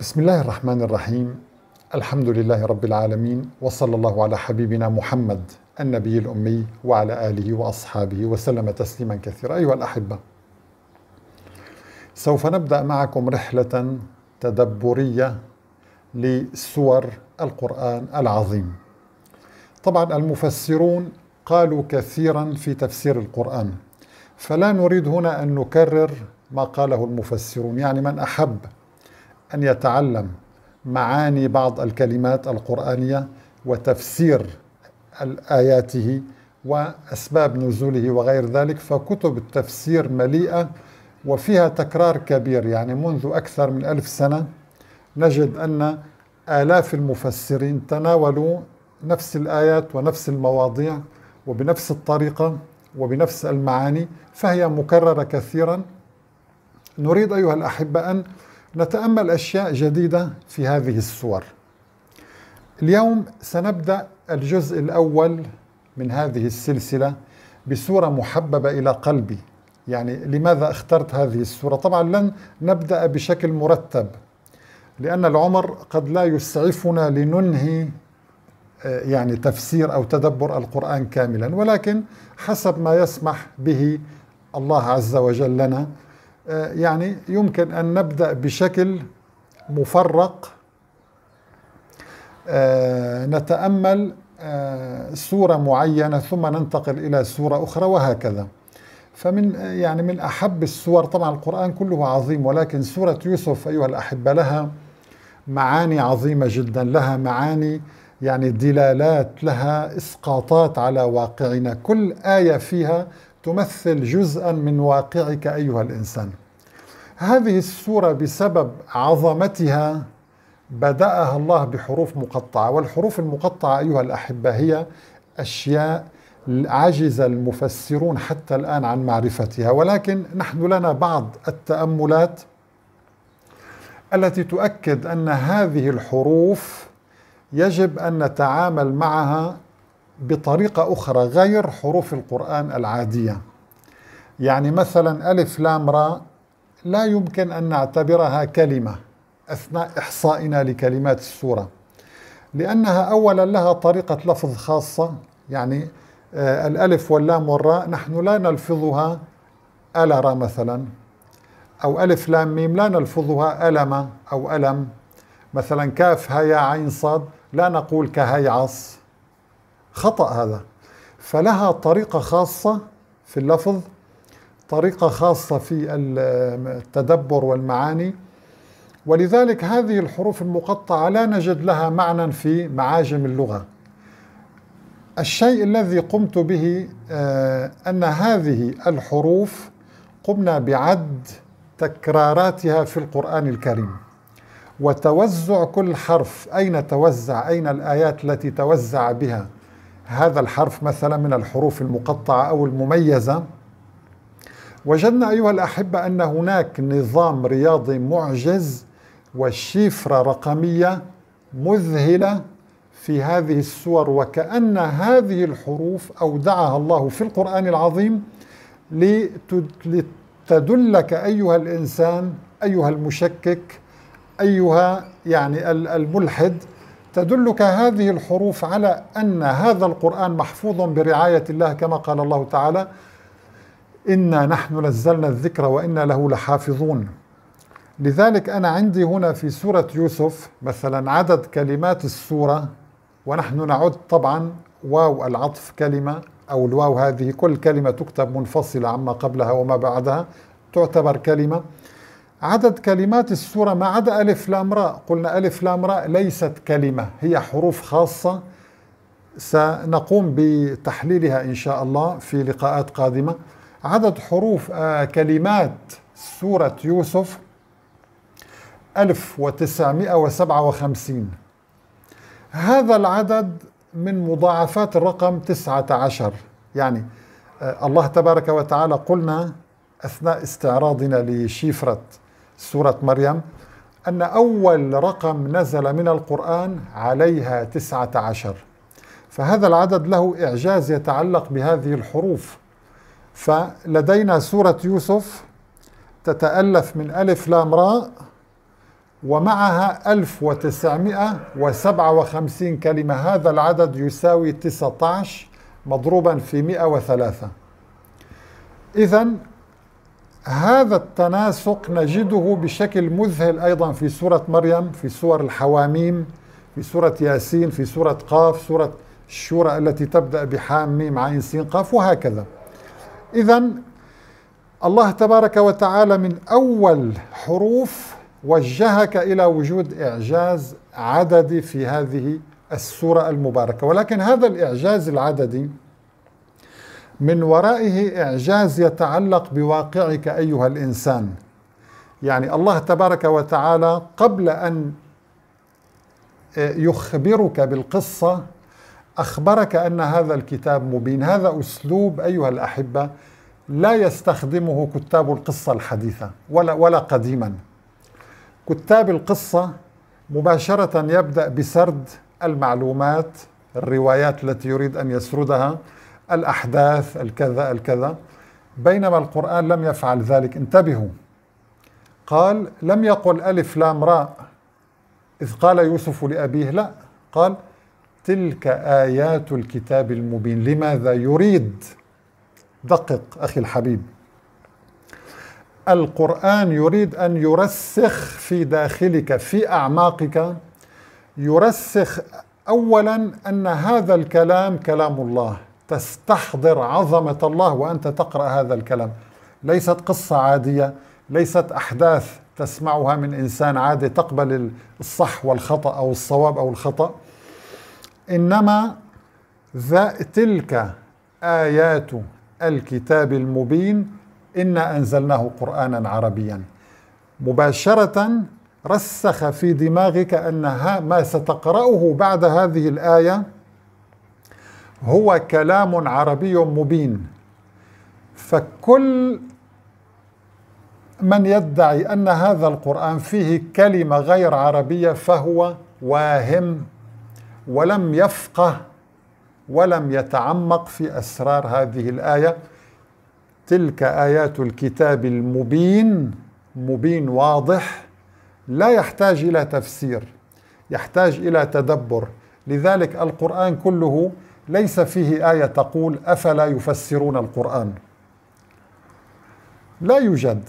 بسم الله الرحمن الرحيم الحمد لله رب العالمين وصلى الله على حبيبنا محمد النبي الأمي وعلى آله وأصحابه وسلم تسليما كثيرا أيها الأحبة سوف نبدأ معكم رحلة تدبرية لسور القرآن العظيم طبعا المفسرون قالوا كثيرا في تفسير القرآن فلا نريد هنا أن نكرر ما قاله المفسرون يعني من أحب أن يتعلم معاني بعض الكلمات القرآنية وتفسير آياته وأسباب نزوله وغير ذلك فكتب التفسير مليئة وفيها تكرار كبير يعني منذ أكثر من ألف سنة نجد أن آلاف المفسرين تناولوا نفس الآيات ونفس المواضيع وبنفس الطريقة وبنفس المعاني فهي مكررة كثيرا نريد أيها الأحبة أن نتأمل أشياء جديدة في هذه الصور اليوم سنبدأ الجزء الأول من هذه السلسلة بصورة محببة إلى قلبي يعني لماذا اخترت هذه الصورة طبعا لن نبدأ بشكل مرتب لأن العمر قد لا يسعفنا لننهي آه، يعني تفسير أو تدبر القرآن كاملا ولكن حسب ما يسمح به الله عز وجل لنا آه، يعني يمكن أن نبدأ بشكل مفرق آه، نتأمل آه، سورة معينة ثم ننتقل إلى سورة أخرى وهكذا فمن يعني من أحب السور طبعا القرآن كله عظيم ولكن سورة يوسف أيها الأحبة لها معاني عظيمة جدا لها معاني يعني دلالات لها إسقاطات على واقعنا كل آية فيها تمثل جزءا من واقعك ايها الانسان هذه السوره بسبب عظمتها بداها الله بحروف مقطعه والحروف المقطعه ايها الاحبه هي اشياء عجز المفسرون حتى الان عن معرفتها ولكن نحن لنا بعض التاملات التي تؤكد ان هذه الحروف يجب ان نتعامل معها بطريقة أخرى غير حروف القرآن العادية يعني مثلا ألف لام را لا يمكن أن نعتبرها كلمة أثناء إحصائنا لكلمات السورة لأنها أولا لها طريقة لفظ خاصة يعني آه، الألف واللام والراء نحن لا نلفظها ألا مثلا أو ألف لام ميم لا نلفظها ألم أو ألم مثلا كاف هيا عين صاد لا نقول كهيعص خطأ هذا فلها طريقة خاصة في اللفظ طريقة خاصة في التدبر والمعاني ولذلك هذه الحروف المقطعة لا نجد لها معنى في معاجم اللغة الشيء الذي قمت به آه، أن هذه الحروف قمنا بعد تكراراتها في القرآن الكريم وتوزع كل حرف أين توزع أين الآيات التي توزع بها هذا الحرف مثلا من الحروف المقطعة أو المميزة وجدنا أيها الأحبة أن هناك نظام رياضي معجز وشفرة رقمية مذهلة في هذه السور وكأن هذه الحروف أودعها الله في القرآن العظيم لتدلك أيها الإنسان أيها المشكك أيها يعني الملحد تدلك هذه الحروف على ان هذا القران محفوظ برعايه الله كما قال الله تعالى انا نحن نزلنا الذكر وانا له لحافظون لذلك انا عندي هنا في سوره يوسف مثلا عدد كلمات السوره ونحن نعد طبعا واو العطف كلمه او الواو هذه كل كلمه تكتب منفصله عما قبلها وما بعدها تعتبر كلمه عدد كلمات السورة ما عدا ألف لام راء قلنا ألف لام راء ليست كلمة هي حروف خاصة سنقوم بتحليلها إن شاء الله في لقاءات قادمة عدد حروف آه، كلمات سورة يوسف 1957 هذا العدد من مضاعفات الرقم 19 يعني آه، الله تبارك وتعالى قلنا أثناء استعراضنا لشفرة سورة مريم أن أول رقم نزل من القرآن عليها تسعة عشر فهذا العدد له إعجاز يتعلق بهذه الحروف فلدينا سورة يوسف تتألف من ألف لام راء ومعها 1957 كلمة هذا العدد يساوي 19 مضروبا في 103 إذا هذا التناسق نجده بشكل مذهل أيضا في سورة مريم في سور الحواميم في سورة ياسين في سورة قاف سورة الشورى التي تبدأ بحام ميم عين سين قاف وهكذا إذا الله تبارك وتعالى من أول حروف وجهك إلى وجود إعجاز عددي في هذه السورة المباركة ولكن هذا الإعجاز العددي من ورائه إعجاز يتعلق بواقعك أيها الإنسان يعني الله تبارك وتعالى قبل أن آه، يخبرك بالقصة أخبرك أن هذا الكتاب مبين هذا أسلوب أيها الأحبة لا يستخدمه كتاب القصة الحديثة ولا, ولا قديما كتاب القصة مباشرة يبدأ بسرد المعلومات الروايات التي يريد أن يسردها الأحداث الكذا الكذا بينما القرآن لم يفعل ذلك انتبهوا قال لم يقل ألف لام راء إذ قال يوسف لأبيه لا قال تلك آيات الكتاب المبين لماذا يريد دقق أخي الحبيب القرآن يريد أن يرسخ في داخلك في أعماقك يرسخ أولا أن هذا الكلام كلام الله تستحضر عظمة الله وأنت تقرأ هذا الكلام ليست قصة عادية ليست أحداث تسمعها من إنسان عادي تقبل الصح والخطأ أو الصواب أو الخطأ إنما تلك آيات الكتاب المبين إنا أنزلناه قرآنا عربيا مباشرة رسخ في دماغك أنها ما ستقرأه بعد هذه الآية هو كلام عربي مبين فكل من يدعي ان هذا القران فيه كلمه غير عربيه فهو واهم ولم يفقه ولم يتعمق في اسرار هذه الايه تلك ايات الكتاب المبين مبين واضح لا يحتاج الى تفسير يحتاج الى تدبر لذلك القران كله ليس فيه آية تقول أفلا يفسرون القرآن لا يوجد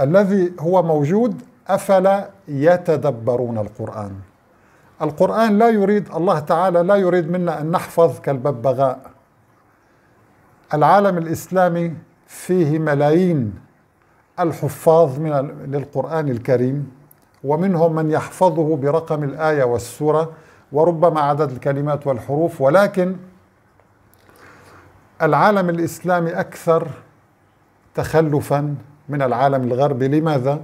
الذي هو موجود أفلا يتدبرون القرآن القرآن لا يريد الله تعالى لا يريد منا أن نحفظ كالببغاء العالم الإسلامي فيه ملايين الحفاظ من للقرآن الكريم ومنهم من يحفظه برقم الآية والسورة وربما عدد الكلمات والحروف ولكن العالم الاسلامي اكثر تخلفا من العالم الغربي لماذا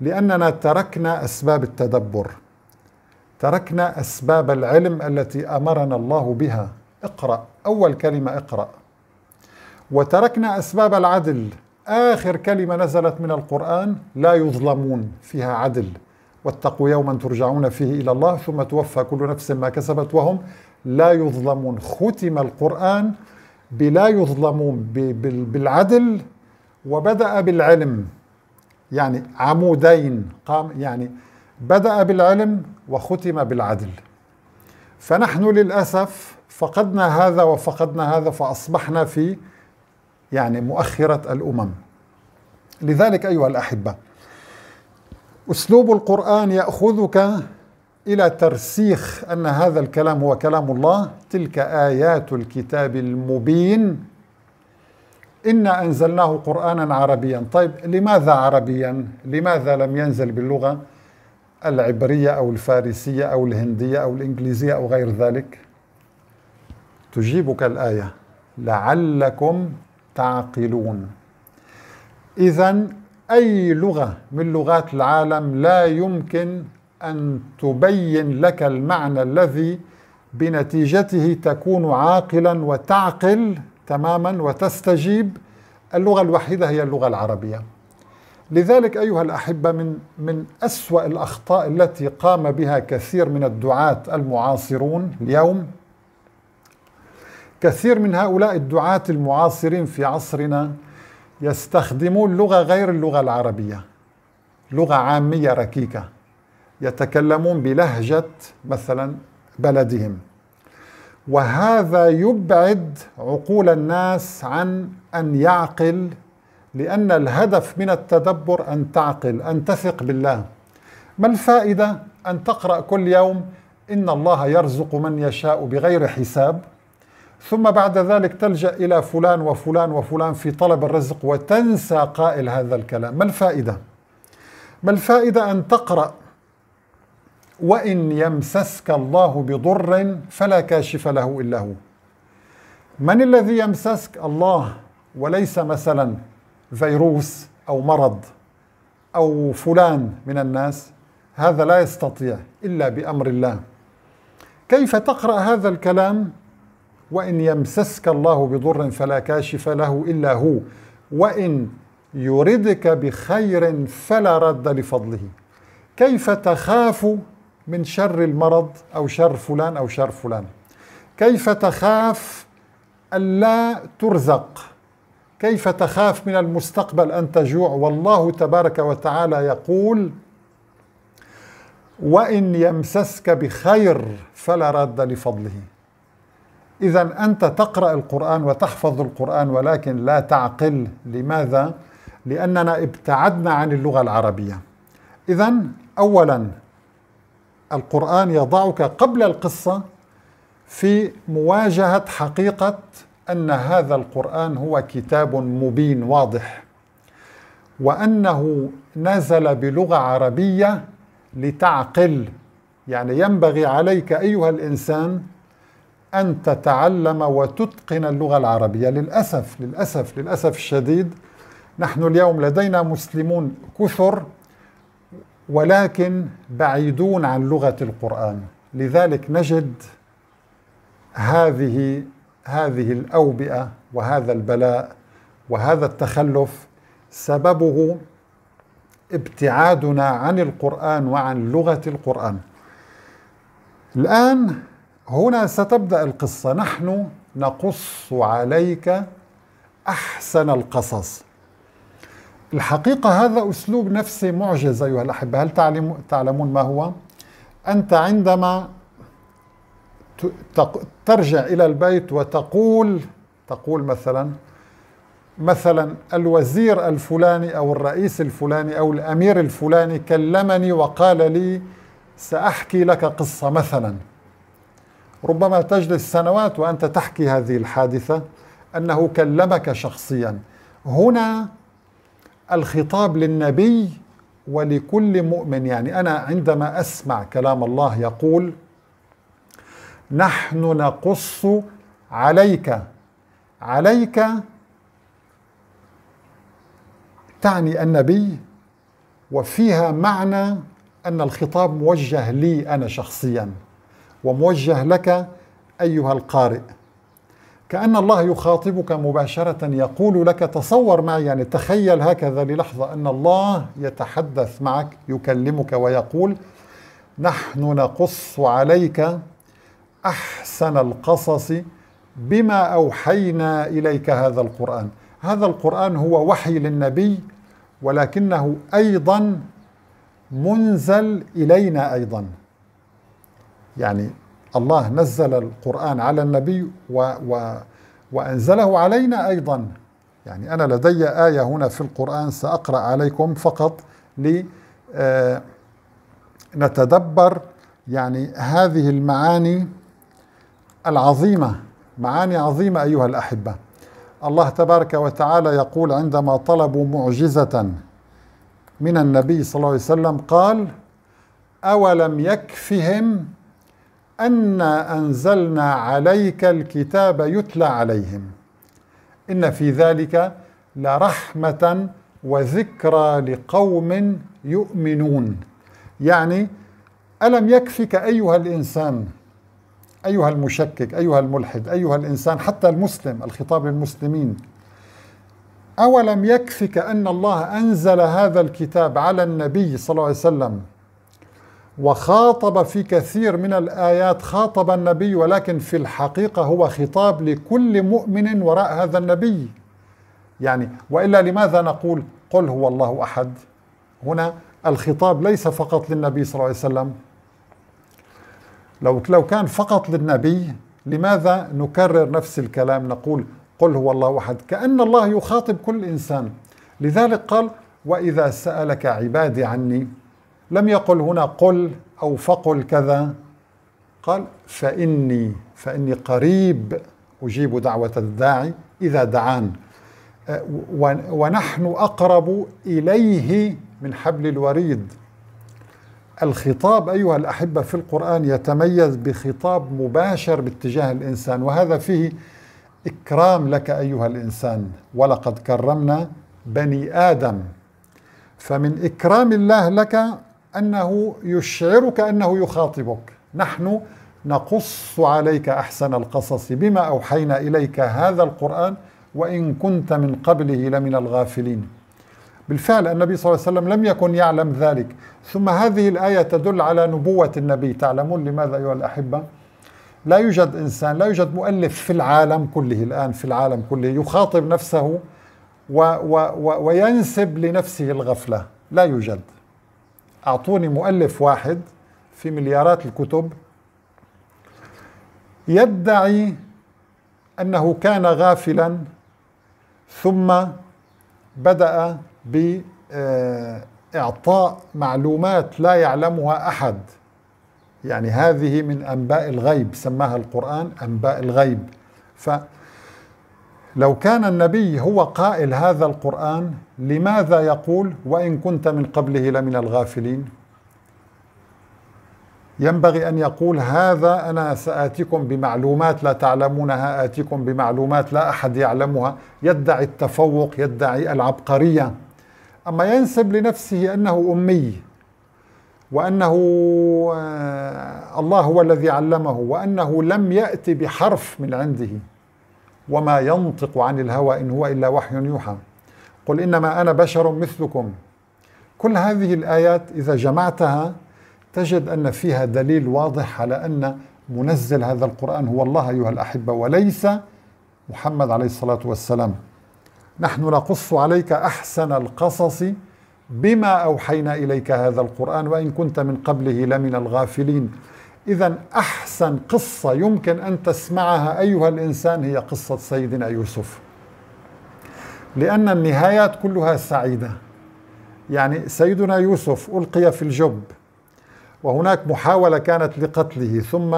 لاننا تركنا اسباب التدبر تركنا اسباب العلم التي امرنا الله بها اقرا اول كلمه اقرا وتركنا اسباب العدل اخر كلمه نزلت من القران لا يظلمون فيها عدل واتقوا يوما ترجعون فيه إلى الله ثم توفى كل نفس ما كسبت وهم لا يظلمون ختم القرآن بلا يظلمون بالعدل وبدأ بالعلم يعني عمودين قام يعني بدأ بالعلم وختم بالعدل فنحن للأسف فقدنا هذا وفقدنا هذا فأصبحنا في يعني مؤخرة الأمم لذلك أيها الأحبة أسلوب القرآن يأخذك إلى ترسيخ أن هذا الكلام هو كلام الله تلك آيات الكتاب المبين إنا أنزلناه قرآنا عربيا طيب لماذا عربيا؟ لماذا لم ينزل باللغة العبرية أو الفارسية أو الهندية أو الإنجليزية أو غير ذلك؟ تجيبك الآية لعلكم تعقلون إذا أي لغة من لغات العالم لا يمكن أن تبين لك المعنى الذي بنتيجته تكون عاقلا وتعقل تماما وتستجيب اللغة الوحيدة هي اللغة العربية لذلك أيها الأحبة من من أسوأ الأخطاء التي قام بها كثير من الدعاة المعاصرون اليوم كثير من هؤلاء الدعاة المعاصرين في عصرنا يستخدمون لغة غير اللغة العربية لغة عامية ركيكة يتكلمون بلهجة مثلا بلدهم وهذا يبعد عقول الناس عن أن يعقل لأن الهدف من التدبر أن تعقل أن تثق بالله ما الفائدة أن تقرأ كل يوم إن الله يرزق من يشاء بغير حساب ثم بعد ذلك تلجأ إلى فلان وفلان وفلان في طلب الرزق وتنسى قائل هذا الكلام ما الفائدة؟ ما الفائدة أن تقرأ وإن يمسسك الله بضر فلا كاشف له إلا هو من الذي يمسسك الله وليس مثلا فيروس أو مرض أو فلان من الناس هذا لا يستطيع إلا بأمر الله كيف تقرأ هذا الكلام وإن يمسسك الله بضر فلا كاشف له إلا هو وإن يردك بخير فلا رد لفضله كيف تخاف من شر المرض أو شر فلان أو شر فلان كيف تخاف ألا ترزق كيف تخاف من المستقبل أن تجوع والله تبارك وتعالى يقول وإن يمسسك بخير فلا راد لفضله إذا أنت تقرأ القرآن وتحفظ القرآن ولكن لا تعقل لماذا؟ لأننا ابتعدنا عن اللغة العربية إذا أولا القرآن يضعك قبل القصة في مواجهة حقيقة أن هذا القرآن هو كتاب مبين واضح وأنه نزل بلغة عربية لتعقل يعني ينبغي عليك أيها الإنسان أن تتعلم وتتقن اللغة العربية للأسف للأسف للأسف الشديد نحن اليوم لدينا مسلمون كثر ولكن بعيدون عن لغة القرآن لذلك نجد هذه هذه الأوبئة وهذا البلاء وهذا التخلف سببه ابتعادنا عن القرآن وعن لغة القرآن الآن هنا ستبدأ القصة نحن نقص عليك أحسن القصص الحقيقة هذا أسلوب نفسي معجز أيها الأحبة هل تعلمون ما هو؟ أنت عندما ترجع إلى البيت وتقول تقول مثلا مثلا الوزير الفلاني أو الرئيس الفلاني أو الأمير الفلاني كلمني وقال لي سأحكي لك قصة مثلا ربما تجلس سنوات وانت تحكي هذه الحادثه انه كلمك شخصيا هنا الخطاب للنبي ولكل مؤمن يعني انا عندما اسمع كلام الله يقول نحن نقص عليك عليك تعني النبي وفيها معنى ان الخطاب موجه لي انا شخصيا وموجه لك ايها القارئ كأن الله يخاطبك مباشرة يقول لك تصور معي يعني تخيل هكذا للحظة أن الله يتحدث معك يكلمك ويقول نحن نقص عليك أحسن القصص بما أوحينا إليك هذا القرآن هذا القرآن هو وحي للنبي ولكنه أيضا منزل إلينا أيضا يعني الله نزل القرآن على النبي و و وأنزله علينا أيضا يعني أنا لدي آية هنا في القرآن سأقرأ عليكم فقط لنتدبر آه، يعني هذه المعاني العظيمة معاني عظيمة أيها الأحبة الله تبارك وتعالى يقول عندما طلبوا معجزة من النبي صلى الله عليه وسلم قال أولم يكفهم أنا أنزلنا عليك الكتاب يتلى عليهم إن في ذلك لرحمة وذكرى لقوم يؤمنون يعني ألم يكفك أيها الإنسان أيها المشكك أيها الملحد أيها الإنسان حتى المسلم الخطاب للمسلمين أولم يكفك أن الله أنزل هذا الكتاب على النبي صلى الله عليه وسلم وخاطب في كثير من الآيات خاطب النبي ولكن في الحقيقة هو خطاب لكل مؤمن وراء هذا النبي يعني وإلا لماذا نقول قل هو الله أحد هنا الخطاب ليس فقط للنبي صلى الله عليه وسلم لو لو كان فقط للنبي لماذا نكرر نفس الكلام نقول قل هو الله احد كان الله يخاطب كل انسان لذلك قال واذا سالك عبادي عني لم يقل هنا قل أو فقل كذا قال فإني فإني قريب أجيب دعوة الداعي إذا دعان أه، ونحن أقرب إليه من حبل الوريد الخطاب أيها الأحبة في القرآن يتميز بخطاب مباشر باتجاه الإنسان وهذا فيه إكرام لك أيها الإنسان ولقد كرمنا بني آدم فمن إكرام الله لك أنه يشعرك أنه يخاطبك نحن نقص عليك أحسن القصص بما أوحينا إليك هذا القرآن وإن كنت من قبله لمن الغافلين بالفعل النبي صلى الله عليه وسلم لم يكن يعلم ذلك ثم هذه الآية تدل على نبوة النبي تعلمون لماذا أيها الأحبة لا يوجد إنسان لا يوجد مؤلف في العالم كله الآن في العالم كله يخاطب نفسه و و و وينسب لنفسه الغفلة لا يوجد أعطوني مؤلف واحد في مليارات الكتب يدعي أنه كان غافلا ثم بدأ بإعطاء معلومات لا يعلمها أحد يعني هذه من أنباء الغيب سماها القرآن أنباء الغيب ف لو كان النبي هو قائل هذا القرآن لماذا يقول وإن كنت من قبله لمن الغافلين ينبغي أن يقول هذا أنا سآتيكم بمعلومات لا تعلمونها آتيكم بمعلومات لا أحد يعلمها يدعي التفوق يدعي العبقرية أما ينسب لنفسه أنه أمي وأنه آه، الله هو الذي علمه وأنه لم يأتي بحرف من عنده وما ينطق عن الهوى إن هو إلا وحي يوحى قل إنما أنا بشر مثلكم كل هذه الآيات إذا جمعتها تجد أن فيها دليل واضح على أن منزل هذا القرآن هو الله أيها الأحبة وليس محمد عليه الصلاة والسلام نحن نقص عليك أحسن القصص بما أوحينا إليك هذا القرآن وإن كنت من قبله لمن الغافلين إذا أحسن قصة يمكن أن تسمعها أيها الإنسان هي قصة سيدنا يوسف لأن النهايات كلها سعيدة يعني سيدنا يوسف ألقي في الجب وهناك محاولة كانت لقتله ثم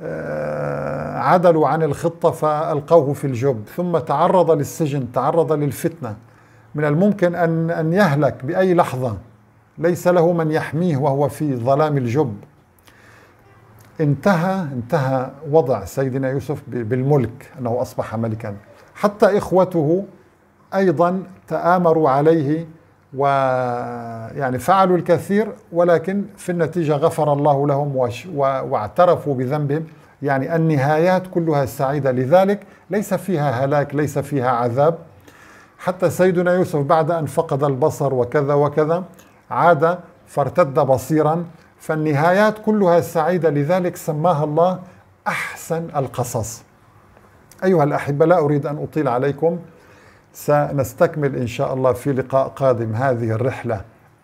آه، عدلوا عن الخطة فألقوه في الجب ثم تعرض للسجن تعرض للفتنة من الممكن أن أن يهلك بأي لحظة ليس له من يحميه وهو في ظلام الجب انتهى انتهى وضع سيدنا يوسف بالملك انه اصبح ملكا حتى اخوته ايضا تامروا عليه ويعني فعلوا الكثير ولكن في النتيجه غفر الله لهم واعترفوا بذنبهم يعني النهايات كلها سعيده لذلك ليس فيها هلاك ليس فيها عذاب حتى سيدنا يوسف بعد ان فقد البصر وكذا وكذا عاد فارتد بصيرا فالنهايات كلها سعيدة لذلك سماها الله أحسن القصص أيها الأحبة لا أريد أن أطيل عليكم سنستكمل إن شاء الله في لقاء قادم هذه الرحلة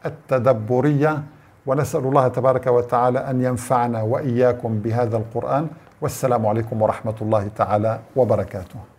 التدبرية ونسأل الله تبارك وتعالى أن ينفعنا وإياكم بهذا القرآن والسلام عليكم ورحمة الله تعالى وبركاته